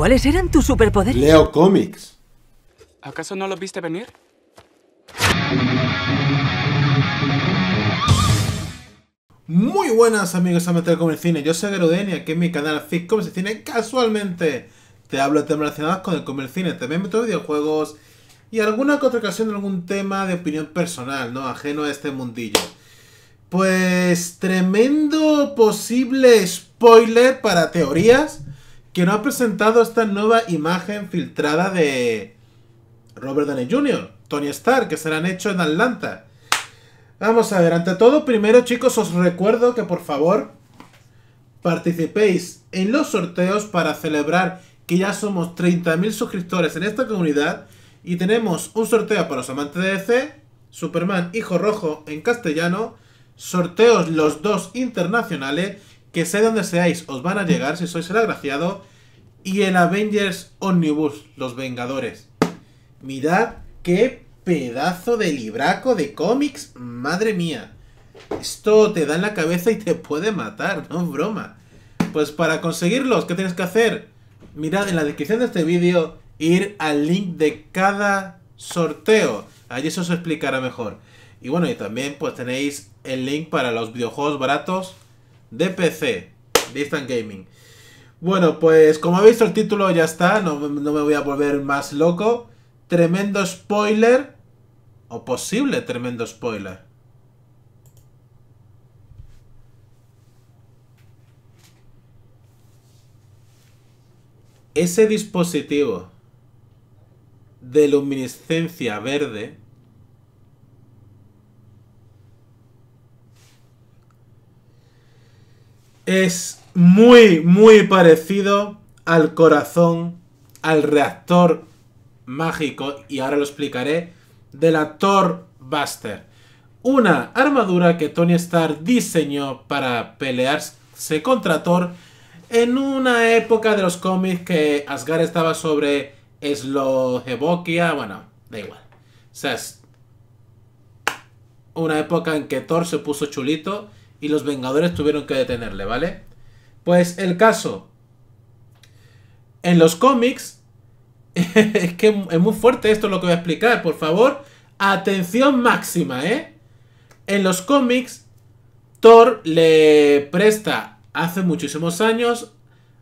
¿Cuáles eran tus superpoderes? Leo Comics ¿Acaso no los viste venir? Muy buenas amigos meter con el cine, yo soy Geruden y aquí en mi canal Fitcom se Cine casualmente te hablo de temas relacionados con el cine también meto videojuegos y alguna otra ocasión de algún tema de opinión personal, ¿no? Ajeno a este mundillo. Pues tremendo posible spoiler para teorías que no ha presentado esta nueva imagen filtrada de Robert Downey Jr., Tony Stark, que han hecho en Atlanta. Vamos a ver, ante todo, primero chicos, os recuerdo que por favor participéis en los sorteos para celebrar que ya somos 30.000 suscriptores en esta comunidad y tenemos un sorteo para los amantes de DC, Superman Hijo Rojo en castellano, sorteos los dos internacionales que sé dónde seáis, os van a llegar si sois el agraciado, y el Avengers Omnibus, Los Vengadores. Mirad qué pedazo de libraco de cómics, madre mía. Esto te da en la cabeza y te puede matar, no es broma. Pues para conseguirlos, ¿qué tienes que hacer? Mirad en la descripción de este vídeo, ir al link de cada sorteo. Allí eso os explicará mejor. Y bueno, y también pues tenéis el link para los videojuegos baratos DPC, Distant Gaming. Bueno, pues como habéis visto el título ya está, no, no me voy a volver más loco. Tremendo spoiler, o posible tremendo spoiler. Ese dispositivo de luminiscencia verde es muy, muy parecido al corazón, al reactor mágico, y ahora lo explicaré, del Thor Buster. Una armadura que Tony Stark diseñó para pelearse contra Thor en una época de los cómics que Asgard estaba sobre Slohevokia. bueno, da igual. O sea, es una época en que Thor se puso chulito y los Vengadores tuvieron que detenerle, ¿vale? Pues el caso. En los cómics. es que es muy fuerte esto lo que voy a explicar. Por favor, atención máxima, ¿eh? En los cómics, Thor le presta hace muchísimos años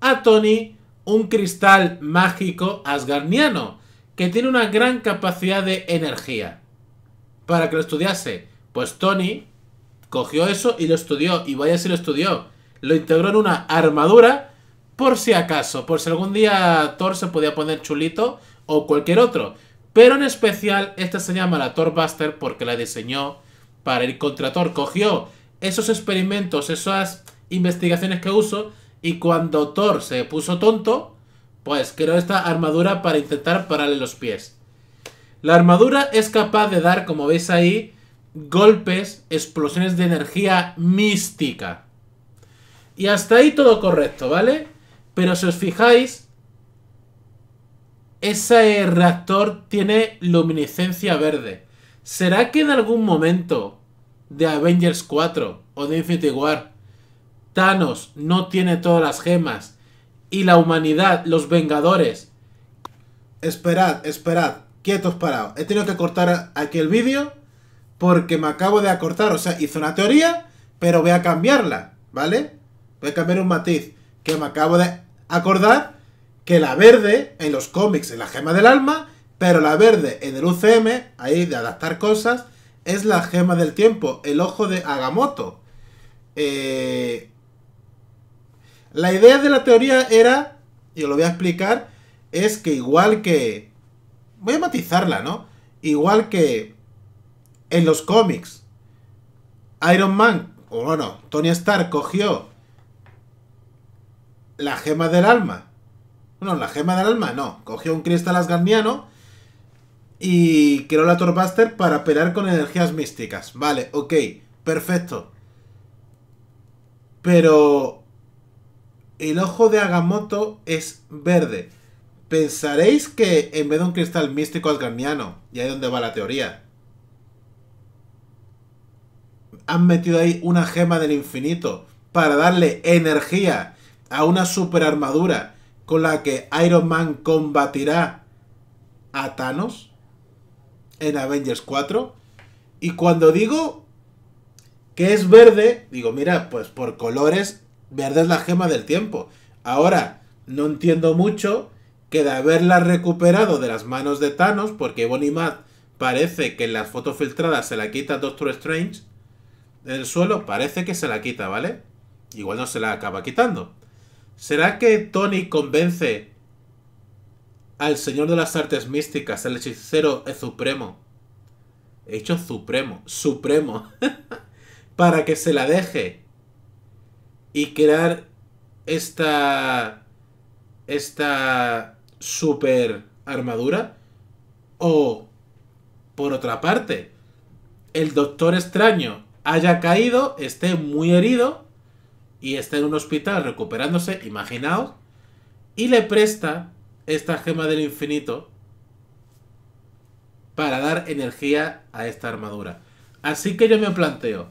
a Tony un cristal mágico asgarniano que tiene una gran capacidad de energía. Para que lo estudiase, pues Tony cogió eso y lo estudió. Y vaya si lo estudió. Lo integró en una armadura por si acaso. Por si algún día Thor se podía poner chulito o cualquier otro. Pero en especial esta se llama la Thor Buster porque la diseñó para ir contra Thor. Cogió esos experimentos, esas investigaciones que uso. Y cuando Thor se puso tonto, pues creó esta armadura para intentar pararle los pies. La armadura es capaz de dar, como veis ahí, golpes, explosiones de energía mística. Y hasta ahí todo correcto, ¿vale? Pero si os fijáis, ese reactor tiene luminiscencia verde. ¿Será que en algún momento de Avengers 4 o de Infinity War, Thanos no tiene todas las gemas y la humanidad, los Vengadores... Esperad, esperad, quietos parados. He tenido que cortar aquí el vídeo porque me acabo de acortar. O sea, hice una teoría, pero voy a cambiarla, ¿vale? Voy a cambiar un matiz que me acabo de acordar que la verde en los cómics es la gema del alma, pero la verde en el UCM, ahí de adaptar cosas, es la gema del tiempo, el ojo de Agamotto. Eh, la idea de la teoría era, y lo voy a explicar, es que igual que... Voy a matizarla, ¿no? Igual que en los cómics, Iron Man, o bueno, Tony Stark cogió la gema del alma. no, la gema del alma no. Cogió un cristal asgardiano y creó la Torbuster para pelear con energías místicas. Vale, ok, perfecto. Pero el ojo de Agamotto es verde. Pensaréis que en vez de un cristal místico asgardiano, y ahí es donde va la teoría han metido ahí una gema del infinito para darle energía a una super armadura con la que Iron Man combatirá a Thanos en Avengers 4. Y cuando digo que es verde, digo, mira, pues por colores, verde es la gema del tiempo. Ahora, no entiendo mucho que de haberla recuperado de las manos de Thanos, porque Bonnie Matt parece que en las fotos filtradas se la quita Doctor Strange, el suelo, parece que se la quita, ¿vale? Igual no se la acaba quitando. ¿Será que Tony convence al señor de las artes místicas, al hechicero supremo? He hecho supremo, supremo, para que se la deje y crear esta esta super armadura o por otra parte el doctor extraño haya caído, esté muy herido y esté en un hospital recuperándose, imaginaos, y le presta esta gema del infinito para dar energía a esta armadura. Así que yo me planteo,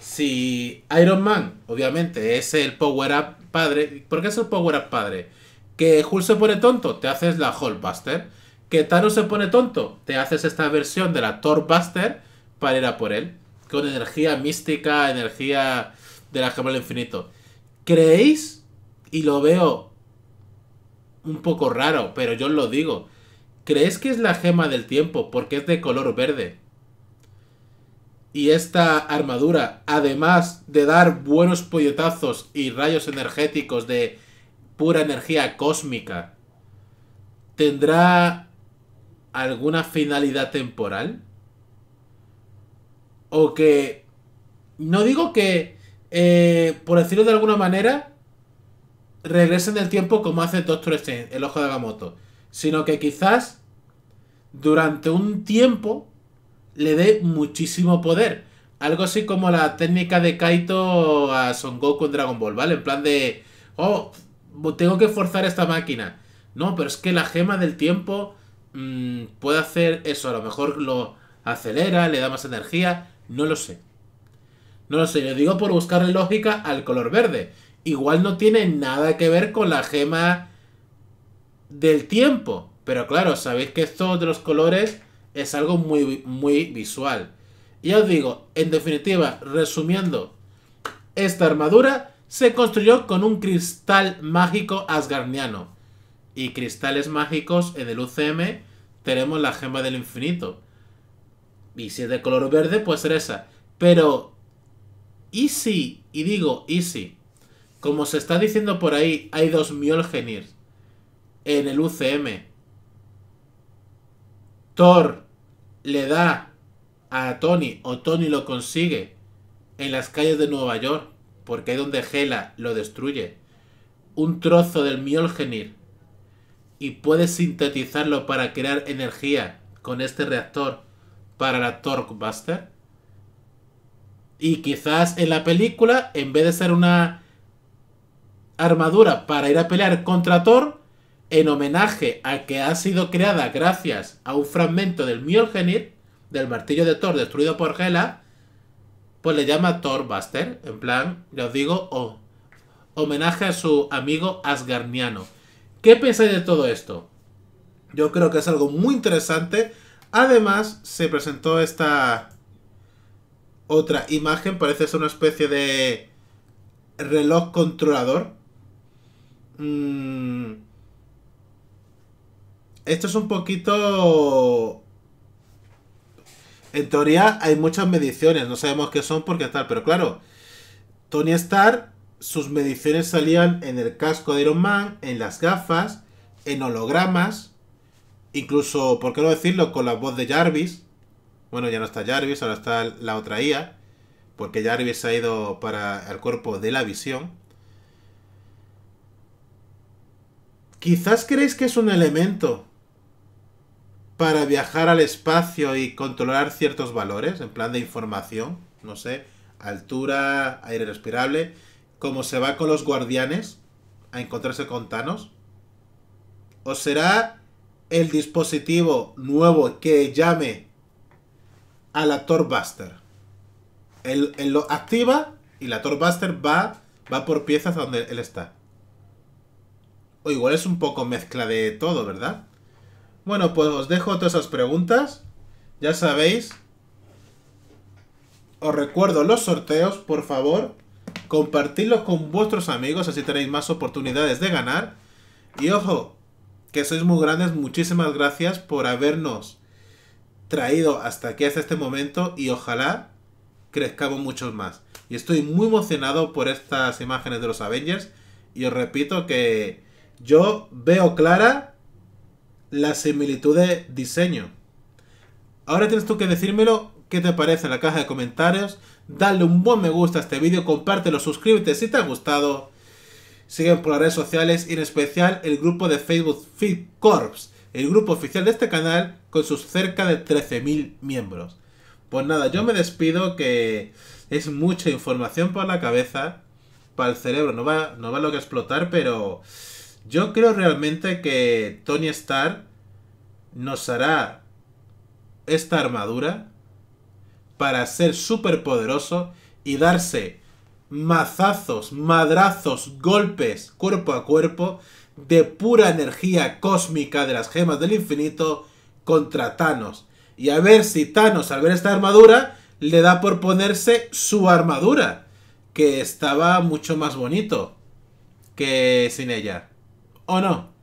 si Iron Man, obviamente, es el Power Up padre, ¿por qué es el Power Up padre? Que Hulk se pone tonto, te haces la Hulkbuster. Que Thanos se pone tonto, te haces esta versión de la Thorbuster para ir a por él con energía mística, energía de la gema del infinito. ¿Creéis? Y lo veo un poco raro, pero yo os lo digo. ¿Creéis que es la gema del tiempo porque es de color verde? Y esta armadura, además de dar buenos polletazos y rayos energéticos de pura energía cósmica, ¿tendrá alguna finalidad temporal? o que, no digo que, eh, por decirlo de alguna manera, regresen del tiempo como hace Doctor Strange, el ojo de Agamotto, sino que quizás durante un tiempo le dé muchísimo poder. Algo así como la técnica de Kaito a Son Goku en Dragon Ball, ¿vale? En plan de, oh, tengo que forzar esta máquina. No, pero es que la gema del tiempo mm, puede hacer eso. A lo mejor lo acelera, le da más energía, no lo sé. No lo sé, yo digo por buscarle lógica al color verde. Igual no tiene nada que ver con la gema del tiempo. Pero claro, sabéis que esto de los colores es algo muy, muy visual. Y os digo, en definitiva, resumiendo, esta armadura se construyó con un cristal mágico asgarniano. Y cristales mágicos en el UCM tenemos la gema del infinito. Y si es de color verde, puede ser esa. Pero, ¿y si? Y digo, ¿y si? Como se está diciendo por ahí, hay dos Mjolnir en el UCM. Thor le da a Tony, o Tony lo consigue, en las calles de Nueva York, porque es donde Hela lo destruye, un trozo del miolgenir y puede sintetizarlo para crear energía con este reactor para la Buster. Y quizás en la película, en vez de ser una armadura para ir a pelear contra Thor, en homenaje a que ha sido creada gracias a un fragmento del Mjolnir, del martillo de Thor destruido por Hela, pues le llama Buster. en plan, ya os digo, o oh, homenaje a su amigo asgarniano. ¿Qué pensáis de todo esto? Yo creo que es algo muy interesante, Además, se presentó esta otra imagen, parece ser una especie de reloj controlador. Mm. Esto es un poquito... En teoría hay muchas mediciones, no sabemos qué son porque tal, pero claro, Tony Stark, sus mediciones salían en el casco de Iron Man, en las gafas, en hologramas, Incluso, ¿por qué no decirlo? Con la voz de Jarvis. Bueno, ya no está Jarvis, ahora está la otra IA. Porque Jarvis ha ido para el cuerpo de la visión. Quizás creéis que es un elemento para viajar al espacio y controlar ciertos valores, en plan de información, no sé, altura, aire respirable, como se va con los guardianes a encontrarse con Thanos. ¿O será el dispositivo nuevo que llame al la Buster. Él, lo activa y la tor Buster va, va por piezas a donde él está. O igual es un poco mezcla de todo, ¿verdad? Bueno, pues os dejo todas esas preguntas. Ya sabéis. Os recuerdo los sorteos, por favor. Compartidlos con vuestros amigos, así tenéis más oportunidades de ganar. Y ojo, que sois muy grandes. Muchísimas gracias por habernos traído hasta aquí, hasta este momento. Y ojalá crezcamos muchos más. Y estoy muy emocionado por estas imágenes de los Avengers. Y os repito que yo veo clara la similitud de diseño. Ahora tienes tú que decírmelo qué te parece en la caja de comentarios. Dale un buen me gusta a este vídeo, compártelo, suscríbete si te ha gustado. Siguen por las redes sociales y en especial el grupo de Facebook Fit Corps, el grupo oficial de este canal con sus cerca de 13.000 miembros. Pues nada, yo me despido que es mucha información para la cabeza, para el cerebro no va, no va lo que explotar, pero yo creo realmente que Tony Stark nos hará esta armadura para ser súper poderoso y darse mazazos, madrazos, golpes cuerpo a cuerpo de pura energía cósmica de las gemas del infinito contra Thanos. Y a ver si Thanos al ver esta armadura le da por ponerse su armadura, que estaba mucho más bonito que sin ella. ¿O no?